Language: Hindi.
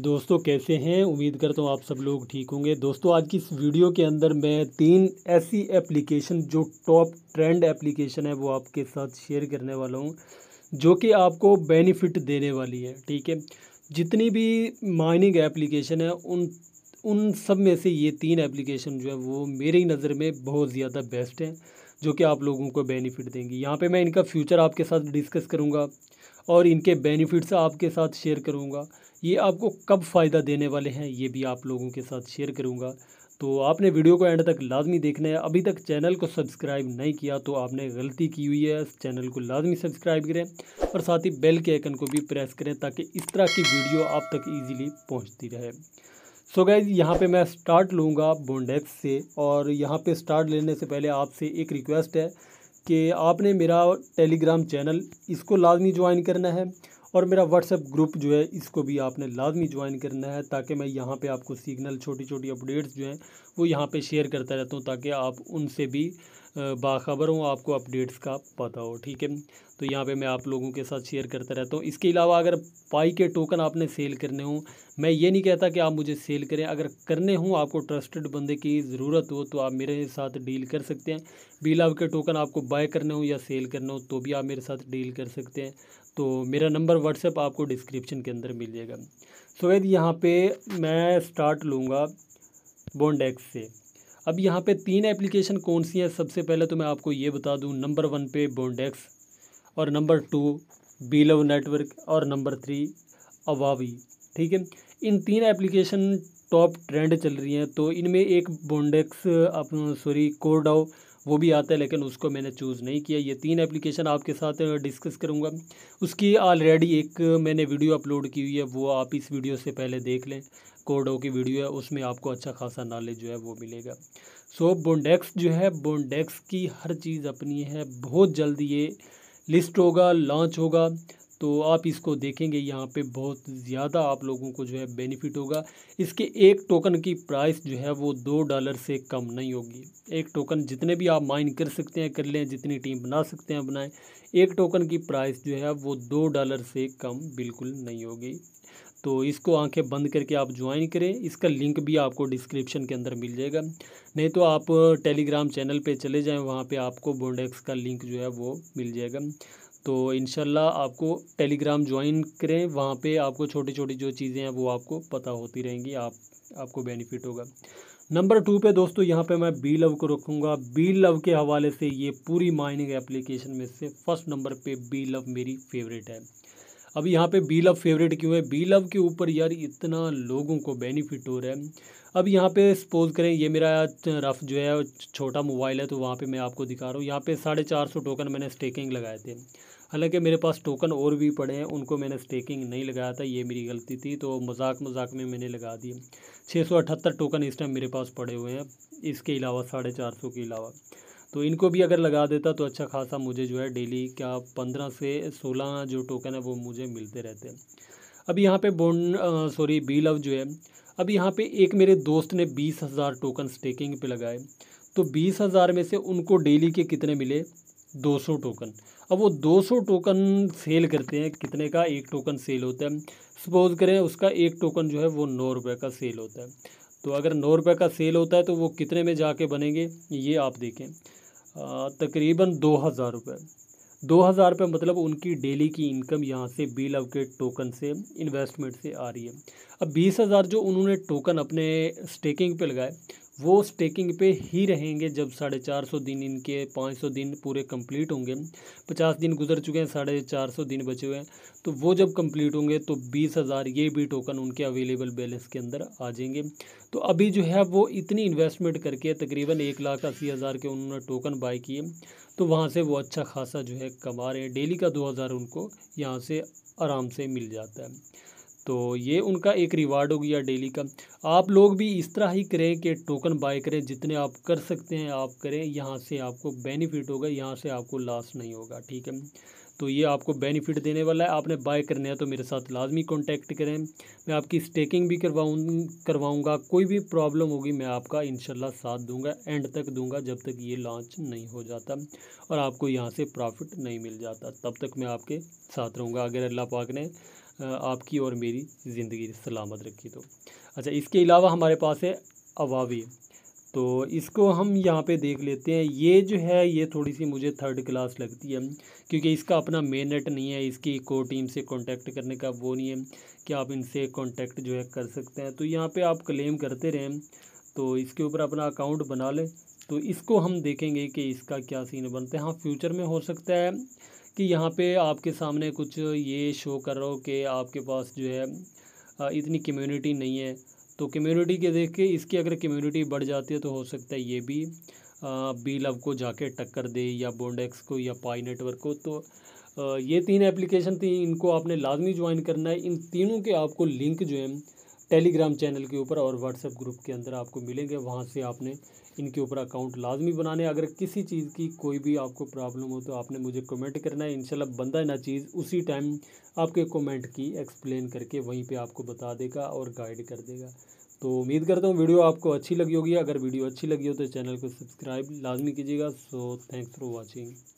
दोस्तों कैसे हैं उम्मीद करता हूँ आप सब लोग ठीक होंगे दोस्तों आज की इस वीडियो के अंदर मैं तीन ऐसी एप्लीकेशन जो टॉप ट्रेंड एप्लीकेशन है वो आपके साथ शेयर करने वाला हूँ जो कि आपको बेनिफिट देने वाली है ठीक है जितनी भी माइनिंग एप्लीकेशन है उन उन सब में से ये तीन एप्लीकेशन जो है वो मेरी नज़र में बहुत ज़्यादा बेस्ट हैं जो कि आप लोगों को बेनिफिट देंगी यहाँ पर मैं इनका फ्यूचर आपके साथ डिस्कस करूँगा और इनके बेनिफिट्स आपके साथ शेयर करूँगा ये आपको कब फ़ायदा देने वाले हैं ये भी आप लोगों के साथ शेयर करूँगा तो आपने वीडियो को एंड तक लाजमी देखना है अभी तक चैनल को सब्सक्राइब नहीं किया तो आपने गलती की हुई है चैनल को लाजमी सब्सक्राइब करें और साथ ही बेल के आइकन को भी प्रेस करें ताकि इस तरह की वीडियो आप तक इजीली पहुंचती रहे सो so गैज यहाँ पे मैं स्टार्ट लूँगा बोंडेक्स से और यहाँ पे स्टार्ट लेने से पहले आपसे एक रिक्वेस्ट है कि आपने मेरा टेलीग्राम चैनल इसको लाजमी ज्वाइन करना है और मेरा व्हाट्सएप ग्रुप जो है इसको भी आपने लाजमी ज्वाइन करना है ताकि मैं यहाँ पे आपको सिग्नल छोटी छोटी अपडेट्स जो हैं वो यहाँ पे शेयर करता रहता हूँ ताकि आप उनसे भी बाखबर हूँ आपको अपडेट्स का पता हो ठीक है तो यहाँ पे मैं आप लोगों के साथ शेयर करता रहता हूँ इसके अलावा अगर पाई के टोकन आपने सेल करने हों मैं ये नहीं कहता कि आप मुझे सेल करें अगर करने हों आपको ट्रस्टेड बंदे की ज़रूरत हो तो आप मेरे साथ डील कर सकते हैं बी लाभ के टोकन आपको बाय करने हों या सेल करने हों तो भी आप मेरे साथ डील कर सकते हैं तो मेरा नंबर व्हाट्सएप आपको डिस्क्रिप्शन के अंदर मिल जाएगा सोवेद यहाँ पर मैं स्टार्ट लूँगा बॉन्डेक्स से अब यहाँ पे तीन एप्लीकेशन कौन सी हैं सबसे पहले तो मैं आपको ये बता दूँ नंबर वन पे बोंडेक्स और नंबर टू बीलव नेटवर्क और नंबर थ्री अवावी ठीक है इन तीन एप्लीकेशन टॉप ट्रेंड चल रही हैं तो इनमें एक बोंडेक्स आप सॉरी कोरडाओ वो भी आता है लेकिन उसको मैंने चूज़ नहीं किया ये तीन एप्लीकेशन आपके साथ डिस्कस करूँगा उसकी ऑलरेडी एक मैंने वीडियो अपलोड की हुई है वो आप इस वीडियो से पहले देख लें कोडो की वीडियो है उसमें आपको अच्छा खासा नॉलेज जो है वो मिलेगा सो so, बोंडेक्स जो है बोंडेक्स की हर चीज़ अपनी है बहुत जल्द ये लिस्ट होगा लॉन्च होगा तो आप इसको देखेंगे यहाँ पे बहुत ज़्यादा आप लोगों को जो है बेनिफिट होगा इसके एक टोकन की प्राइस जो है वो दो डॉलर से कम नहीं होगी एक टोकन जितने भी आप माइन कर सकते हैं कर लें जितनी टीम बना सकते हैं बनाएं एक टोकन की प्राइस जो है वो दो डॉलर से कम बिल्कुल नहीं होगी तो इसको आंखें बंद करके आप ज्वाइन करें इसका लिंक भी आपको डिस्क्रिप्शन के अंदर मिल जाएगा नहीं तो आप टेलीग्राम चैनल पे चले जाएं वहाँ पे आपको बोंडेक्स का लिंक जो है वो मिल जाएगा तो इन आपको टेलीग्राम ज्वाइन करें वहाँ पे आपको छोटी छोटी जो चीज़ें हैं वो आपको पता होती रहेंगी आप आपको बेनिफिट होगा नंबर टू पे दोस्तों यहाँ पे मैं बी लव को रखूँगा बी लव के हवाले से ये पूरी माइनिंग एप्लीकेशन में से फर्स्ट नंबर पे बी लव मेरी फेवरेट है अब यहाँ पे बी लव फेवरेट क्यों है बी लव के ऊपर यार इतना लोगों को बेनिफिट हो रहा है अब यहाँ पे सपोज करें ये मेरा रफ जो है छोटा मोबाइल है तो वहाँ पे मैं आपको दिखा रहा हूँ यहाँ पे साढ़े चार सौ टोकन मैंने स्टेकिंग लगाए थे हालांकि मेरे पास टोकन और भी पड़े हैं उनको मैंने स्टेकिंग नहीं लगाया था ये मेरी गलती थी तो मजाक मजाक में मैंने लगा दिए छः सौ अठहत्तर टोकन इस टाइम मेरे पास पड़े हुए हैं इसके अलावा साढ़े चार सौ के अलावा तो इनको भी अगर लगा देता तो अच्छा खासा मुझे जो है डेली क्या पंद्रह से सोलह जो टोकन है वो मुझे मिलते रहते हैं अब यहाँ पे बोन सॉरी बी लव जो है अब यहाँ पे एक मेरे दोस्त ने बीस हज़ार टोकन स्टेकिंग पे लगाए तो बीस हज़ार में से उनको डेली के कितने मिले दो सौ टोकन अब वो दो सौ टोकन सेल करते हैं कितने का एक टोकन सेल होता है सपोज़ करें उसका एक टोकन जो है वो नौ रुपये का सेल होता है तो अगर नौ रुपये का सेल होता है तो वो कितने में जाके बनेंगे ये आप देखें तकरीबन दो हज़ार रुपये दो हज़ार रुपये मतलब उनकी डेली की इनकम यहाँ से बी लव के टोकन से इन्वेस्टमेंट से आ रही है अब बीस हज़ार जो उन्होंने टोकन अपने स्टेकिंग पे लगाए वो स्टेकिंग पे ही रहेंगे जब साढ़े चार सौ दिन इनके पाँच सौ दिन पूरे कंप्लीट होंगे पचास दिन गुजर चुके हैं साढ़े चार सौ दिन बचे हुए हैं तो वो जब कंप्लीट होंगे तो बीस हज़ार ये भी टोकन उनके अवेलेबल बैलेंस के अंदर आ जाएंगे तो अभी जो है वो इतनी इन्वेस्टमेंट करके तकरीबन एक लाख अस्सी हज़ार के उन्होंने टोकन बाई किए तो वहाँ से वो अच्छा खासा जो है कमा रहे हैं डेली का दो हज़ार उनको यहाँ से आराम से मिल जाता है तो ये उनका एक रिवार्ड हो गया डेली का आप लोग भी इस तरह ही करें कि टोकन बाय करें जितने आप कर सकते हैं आप करें यहाँ से आपको बेनिफिट होगा यहाँ से आपको लॉस नहीं होगा ठीक है तो ये आपको बेनिफिट देने वाला है आपने बाय करने है तो मेरे साथ लाजमी कॉन्टैक्ट करें मैं आपकी स्टेकिंग भी करवाऊँ करवाऊँगा कोई भी प्रॉब्लम होगी मैं आपका इन साथ दूंगा एंड तक दूंगा जब तक ये लॉन्च नहीं हो जाता और आपको यहाँ से प्रॉफिट नहीं मिल जाता तब तक मैं आपके साथ रहूँगा अगर अल्लाह पाक ने आपकी और मेरी ज़िंदगी सलामत रखी तो अच्छा इसके अलावा हमारे पास है अवावी तो इसको हम यहाँ पे देख लेते हैं ये जो है ये थोड़ी सी मुझे थर्ड क्लास लगती है क्योंकि इसका अपना मेन नेट नहीं है इसकी को टीम से कांटेक्ट करने का वो नहीं है कि आप इनसे कांटेक्ट जो है कर सकते हैं तो यहाँ पे आप क्लेम करते रहें तो इसके ऊपर अपना अकाउंट बना लें तो इसको हम देखेंगे कि इसका क्या सीन बनता है हाँ फ्यूचर में हो सकता है कि यहाँ पे आपके सामने कुछ ये शो कर रहा हो कि आपके पास जो है इतनी कम्युनिटी नहीं है तो कम्युनिटी के देख के इसकी अगर कम्युनिटी बढ़ जाती है तो हो सकता है ये भी बी लव को जाके टक्कर दे या बोंडेक्स को या पाई नेटवर्क को तो ये तीन एप्लीकेशन थी इनको आपने लाजमी ज्वाइन करना है इन तीनों के आपको लिंक जो है टेलीग्राम चैनल के ऊपर और व्हाट्सएप ग्रुप के अंदर आपको मिलेंगे वहाँ से आपने इनके ऊपर अकाउंट लाजमी बनाने अगर किसी चीज़ की कोई भी आपको प्रॉब्लम हो तो आपने मुझे कमेंट करना है इनशाला बंदा ना चीज़ उसी टाइम आपके कमेंट की एक्सप्लेन करके वहीं पे आपको बता देगा और गाइड कर देगा तो उम्मीद करता हूँ वीडियो आपको अच्छी लगी होगी अगर वीडियो अच्छी लगी हो तो चैनल को सब्सक्राइब लाजमी कीजिएगा सो थैंक्स फॉर वॉचिंग